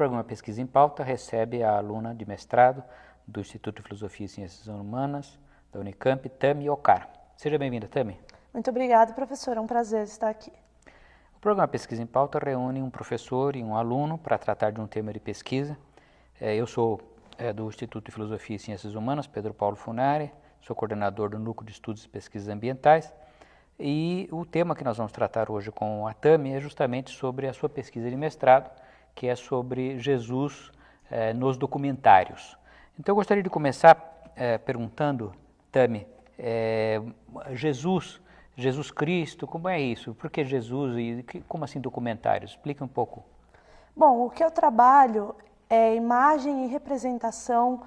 programa Pesquisa em Pauta recebe a aluna de mestrado do Instituto de Filosofia e Ciências Humanas da Unicamp, Tami Okar. Seja bem-vinda, Tami. Muito obrigada, professor. É um prazer estar aqui. O programa Pesquisa em Pauta reúne um professor e um aluno para tratar de um tema de pesquisa. É, eu sou é, do Instituto de Filosofia e Ciências Humanas, Pedro Paulo Funari, sou coordenador do Núcleo de Estudos e Pesquisas Ambientais. E o tema que nós vamos tratar hoje com a Tami é justamente sobre a sua pesquisa de mestrado, que é sobre Jesus eh, nos documentários. Então eu gostaria de começar eh, perguntando, Tami, eh, Jesus, Jesus Cristo, como é isso? Por que Jesus e que, como assim documentários? Explique um pouco. Bom, o que eu trabalho é imagem e representação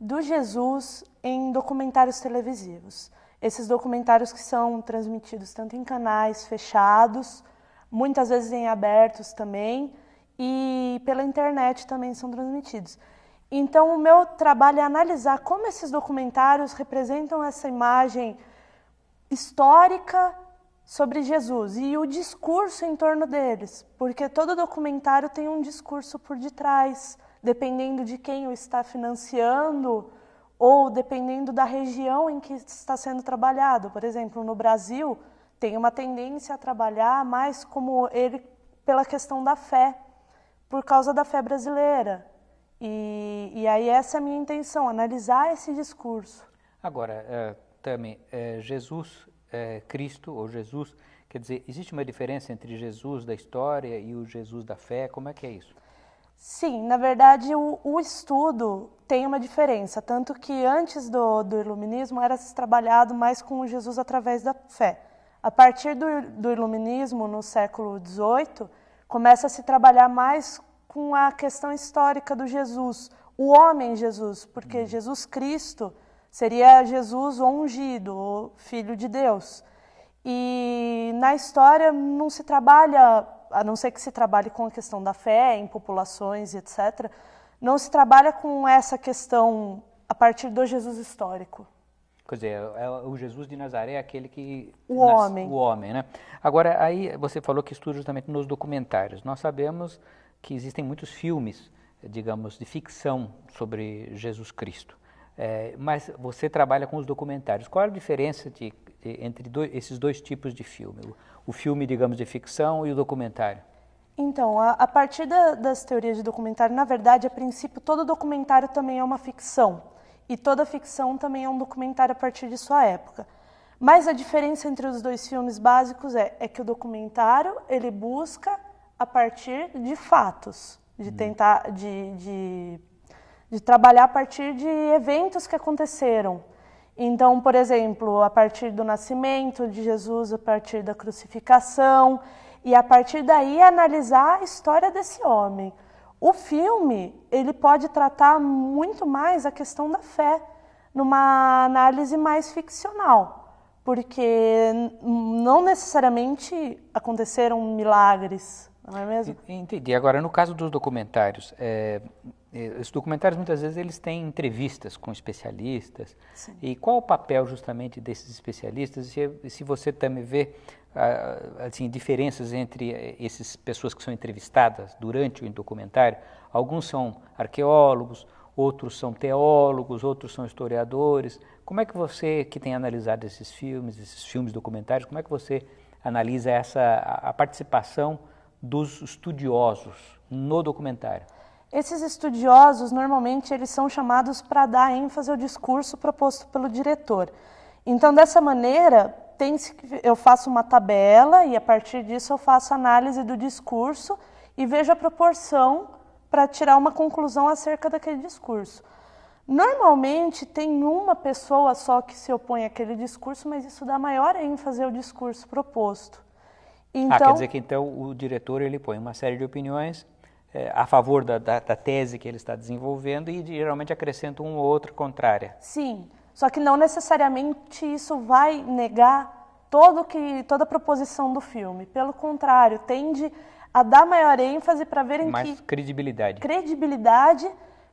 do Jesus em documentários televisivos. Esses documentários que são transmitidos tanto em canais fechados, muitas vezes em abertos também, e pela internet também são transmitidos. Então, o meu trabalho é analisar como esses documentários representam essa imagem histórica sobre Jesus e o discurso em torno deles, porque todo documentário tem um discurso por detrás, dependendo de quem o está financiando ou dependendo da região em que está sendo trabalhado. Por exemplo, no Brasil, tem uma tendência a trabalhar mais como ele pela questão da fé, por causa da fé brasileira. E, e aí essa é a minha intenção, analisar esse discurso. Agora, uh, Jesus eh, Cristo, ou Jesus, quer dizer, existe uma diferença entre Jesus da história e o Jesus da fé? Como é que é isso? Sim, na verdade o, o estudo tem uma diferença, tanto que antes do, do iluminismo era se trabalhado mais com Jesus através da fé. A partir do, do iluminismo, no século XVIII, começa a se trabalhar mais com a questão histórica do Jesus, o homem Jesus, porque uhum. Jesus Cristo seria Jesus ungido, o filho de Deus. E na história não se trabalha, a não ser que se trabalhe com a questão da fé em populações etc, não se trabalha com essa questão a partir do Jesus histórico. Quer dizer, é, é o Jesus de Nazaré é aquele que. O homem. O homem, né? Agora, aí você falou que estuda justamente nos documentários. Nós sabemos que existem muitos filmes, digamos, de ficção sobre Jesus Cristo. É, mas você trabalha com os documentários. Qual é a diferença de, de, entre dois, esses dois tipos de filme? O, o, filme, digamos, de ficção e o documentário? Então, a, a partir da, das teorias de documentário, na verdade, a princípio, todo documentário também é uma ficção e toda ficção também é um documentário a partir de sua época. Mas a diferença entre os dois filmes básicos é, é que o documentário ele busca a partir de fatos, de uhum. tentar de, de, de trabalhar a partir de eventos que aconteceram. Então, por exemplo, a partir do nascimento de Jesus, a partir da crucificação, e a partir daí analisar a história desse homem. O filme, ele pode tratar muito mais a questão da fé, numa análise mais ficcional, porque não necessariamente aconteceram milagres, não é mesmo? Entendi. Agora, no caso dos documentários, é, é documentários muitas vezes eles têm entrevistas com especialistas. Sim. E qual o papel justamente desses especialistas? Se, se você também vê assim, diferenças entre eh, essas pessoas que são entrevistadas durante o documentário. Alguns são arqueólogos, outros são teólogos, outros são historiadores. Como é que você, que tem analisado esses filmes, esses filmes documentários, como é que você analisa essa a participação dos estudiosos no documentário? Esses estudiosos normalmente eles são chamados para dar ênfase ao discurso proposto pelo diretor. Então, dessa maneira, tem, eu faço uma tabela e a partir disso eu faço análise do discurso e vejo a proporção para tirar uma conclusão acerca daquele discurso. Normalmente tem uma pessoa só que se opõe àquele discurso, mas isso dá maior ênfase ao discurso proposto. Então, ah, quer então dizer que então o diretor ele põe uma série de opiniões é, a favor da, da, da, tese que ele está desenvolvendo e geralmente acrescenta um ou outro contrária. Sim. Só que não necessariamente isso vai negar todo que, toda a proposição do filme. Pelo contrário, tende a dar maior ênfase para verem Mais que... credibilidade. Credibilidade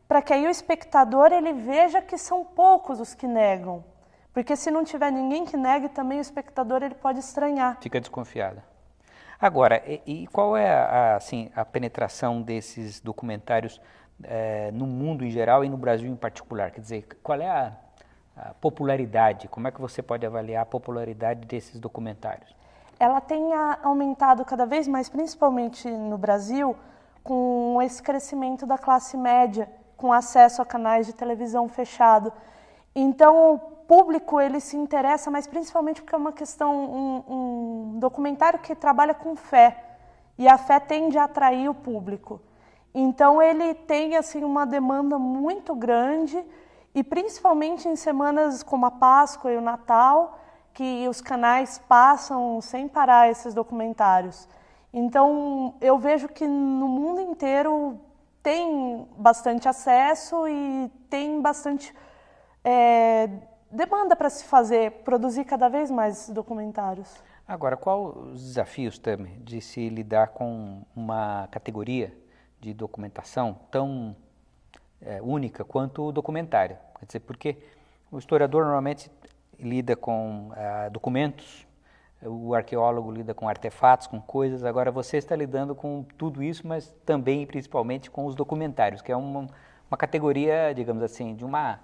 para que aí o espectador ele veja que são poucos os que negam. Porque se não tiver ninguém que negue, também o espectador ele pode estranhar. Fica desconfiado. Agora, e, e qual é a, assim, a penetração desses documentários é, no mundo em geral e no Brasil em particular? Quer dizer, qual é a a popularidade? Como é que você pode avaliar a popularidade desses documentários? Ela tem ah, aumentado cada vez mais, principalmente no Brasil, com esse crescimento da classe média, com acesso a canais de televisão fechado. Então, o público ele se interessa, mas principalmente porque é uma questão, um, um documentário que trabalha com fé, e a fé tende a atrair o público. Então, ele tem assim uma demanda muito grande e principalmente em semanas como a Páscoa e o Natal, que os canais passam sem parar esses documentários. Então, eu vejo que no mundo inteiro tem bastante acesso e tem bastante é, demanda para se fazer, produzir cada vez mais documentários. Agora, qual os desafios, também de se lidar com uma categoria de documentação tão é, única quanto o documentário. Quer dizer, porque o historiador normalmente lida com é, documentos, o arqueólogo lida com artefatos, com coisas, agora você está lidando com tudo isso, mas também e principalmente com os documentários, que é uma, uma categoria, digamos assim, de uma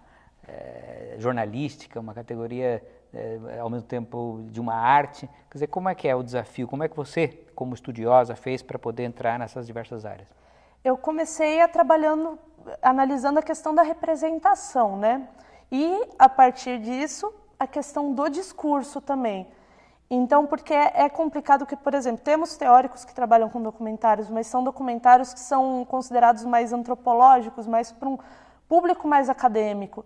é, jornalística, uma categoria é, ao mesmo tempo de uma arte. Quer dizer, como é que é o desafio? Como é que você, como estudiosa, fez para poder entrar nessas diversas áreas? Eu comecei a trabalhando, analisando a questão da representação, né? E a partir disso, a questão do discurso também. Então, porque é complicado que, por exemplo, temos teóricos que trabalham com documentários, mas são documentários que são considerados mais antropológicos, mais para um público mais acadêmico.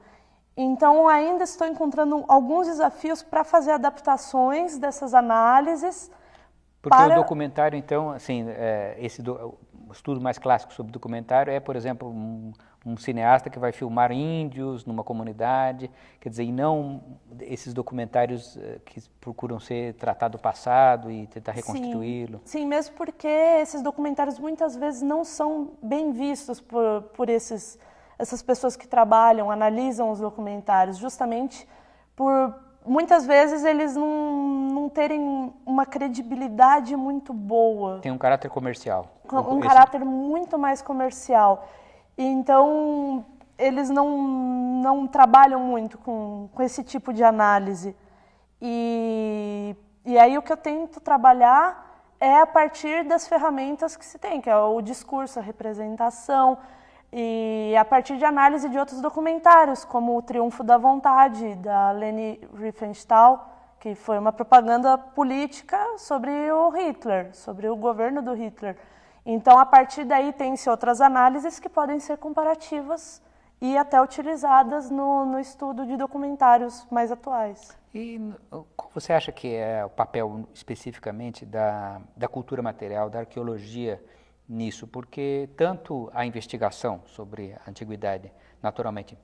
Então, ainda estou encontrando alguns desafios para fazer adaptações dessas análises. Porque para... o documentário, então, assim, é, esse do, estudo mais clássico sobre documentário é, por exemplo, um, um, cineasta que vai filmar índios numa comunidade, quer dizer, e não esses documentários eh, que procuram ser tratar do passado e tentar reconstituí-lo. Sim, sim, mesmo porque esses documentários muitas vezes não são bem vistos por, por esses, essas pessoas que trabalham, analisam os documentários, justamente por muitas vezes eles não, não terem uma credibilidade muito boa. Tem um caráter comercial. Um, um caráter Esse... muito mais comercial. Então, eles não, não trabalham muito com, com esse tipo de análise. E, e aí o que eu tento trabalhar é a partir das ferramentas que se tem, que é o discurso, a representação, e a partir de análise de outros documentários, como O Triunfo da Vontade, da Leni Riefenstahl, que foi uma propaganda política sobre o Hitler, sobre o governo do Hitler. Então, a partir daí, tem-se outras análises que podem ser comparativas e até utilizadas no, no estudo de documentários mais atuais. E uh, qual você acha que é o papel especificamente da, da cultura material, da arqueologia? nisso, porque tanto a investigação sobre a antiguidade, naturalmente,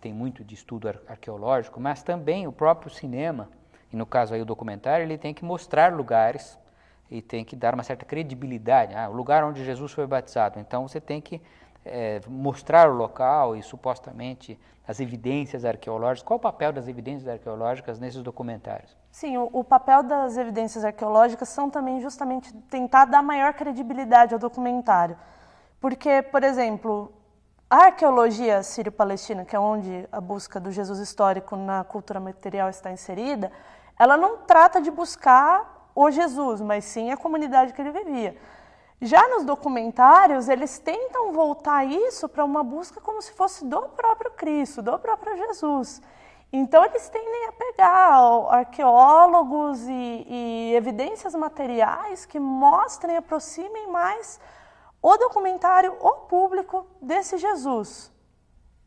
tem muito de estudo ar arqueológico, mas também o próprio cinema, e no caso aí o documentário, ele tem que mostrar lugares e tem que dar uma certa credibilidade. Ah, o lugar onde Jesus foi batizado, então você tem que é, mostrar o local e supostamente as evidências arqueológicas. Qual o papel das evidências arqueológicas nesses documentários? Sim, o, o, papel das evidências arqueológicas são também justamente tentar dar maior credibilidade ao documentário. Porque, por exemplo, a arqueologia sírio-palestina, que é onde a busca do Jesus histórico na cultura material está inserida, ela não trata de buscar o Jesus, mas sim a comunidade que ele vivia. Já nos documentários, eles tentam voltar isso para uma busca como se fosse do próprio Cristo, do próprio Jesus. Então, eles tendem a pegar arqueólogos e, e evidências materiais que mostrem, aproximem mais o documentário, o público desse Jesus.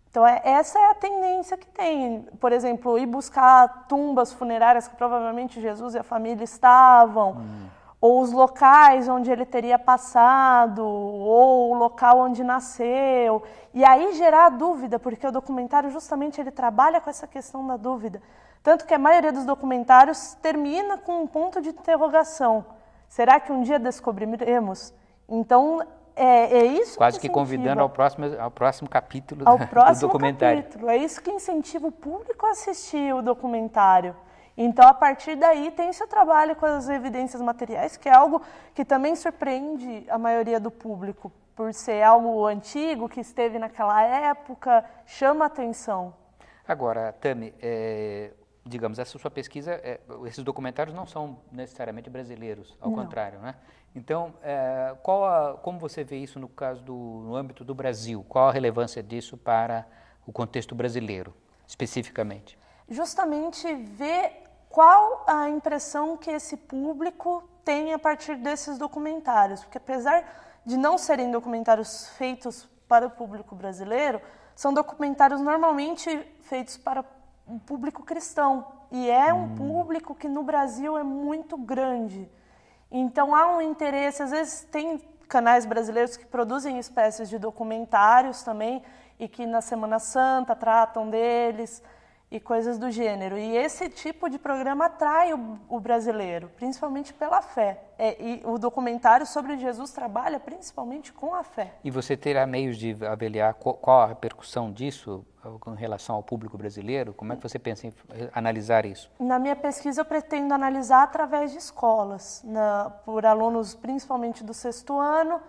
Então, é, essa é a tendência que tem. Por exemplo, ir buscar tumbas funerárias que provavelmente Jesus e a família estavam. Hum ou os locais onde ele teria passado, ou o local onde nasceu, e aí gerar dúvida, porque o documentário justamente ele trabalha com essa questão da dúvida. Tanto que a maioria dos documentários termina com um ponto de interrogação. Será que um dia descobriremos? Então, é, é isso Quase que, que convidando ao próximo, ao próximo capítulo ao do, próximo documentário. Capítulo. É isso que incentiva o público a assistir o documentário. Então, a partir daí, tem seu trabalho com as evidências materiais, que é algo que também surpreende a maioria do público, por ser algo antigo, que esteve naquela época, chama atenção. Agora, Tami, é, digamos, essa sua pesquisa, é, esses documentários não são necessariamente brasileiros, ao não. contrário, né? Então, é, qual a, como você vê isso no caso do no âmbito do Brasil? Qual a relevância disso para o contexto brasileiro, especificamente? Justamente ver qual a impressão que esse público tem a partir desses documentários? Porque apesar de não serem documentários feitos para o público brasileiro, são documentários normalmente feitos para um público cristão e é um hum. público que no Brasil é muito grande. Então há um interesse, às vezes tem canais brasileiros que produzem espécies de documentários também e que na Semana Santa tratam deles e coisas do gênero. E esse tipo de programa atrai o, o brasileiro, principalmente pela fé. É, e o documentário sobre Jesus trabalha principalmente com a fé. E você terá meios de avaliar qual, qual a repercussão disso em eh, relação ao público brasileiro? Como é que você pensa em eh, analisar isso? Na minha pesquisa, eu pretendo analisar através de escolas, na, por alunos principalmente do sexto ano,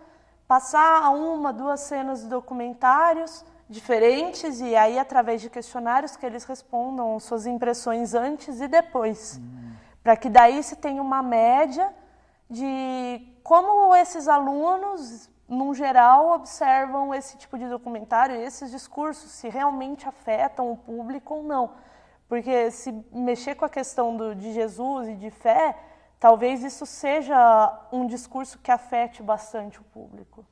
passar a uma, duas cenas de documentários diferentes e aí através de questionários que eles respondam suas impressões antes e depois, para que daí se tenha uma média de como esses alunos, no geral, observam esse tipo de documentário, esses discursos, se realmente afetam o público ou não. Porque se mexer com a questão do, de Jesus e de fé, talvez isso seja um discurso que afete bastante o público.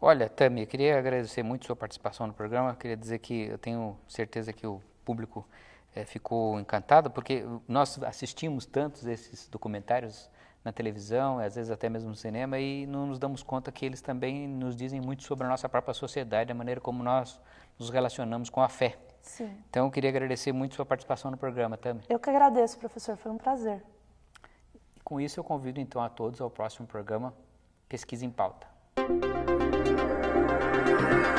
Olha, Tami, eu queria agradecer muito sua participação no programa. Eu queria dizer que eu tenho certeza que o público é, ficou encantado, porque nós assistimos tantos esses documentários na televisão, às vezes até mesmo no cinema, e não nos damos conta que eles também nos dizem muito sobre a nossa própria sociedade, a maneira como nós nos relacionamos com a fé. Sim. Então, eu queria agradecer muito sua participação no programa, Tami. Eu que agradeço, professor. Foi um prazer. E com isso, eu convido então a todos ao próximo programa Pesquisa em Pauta. you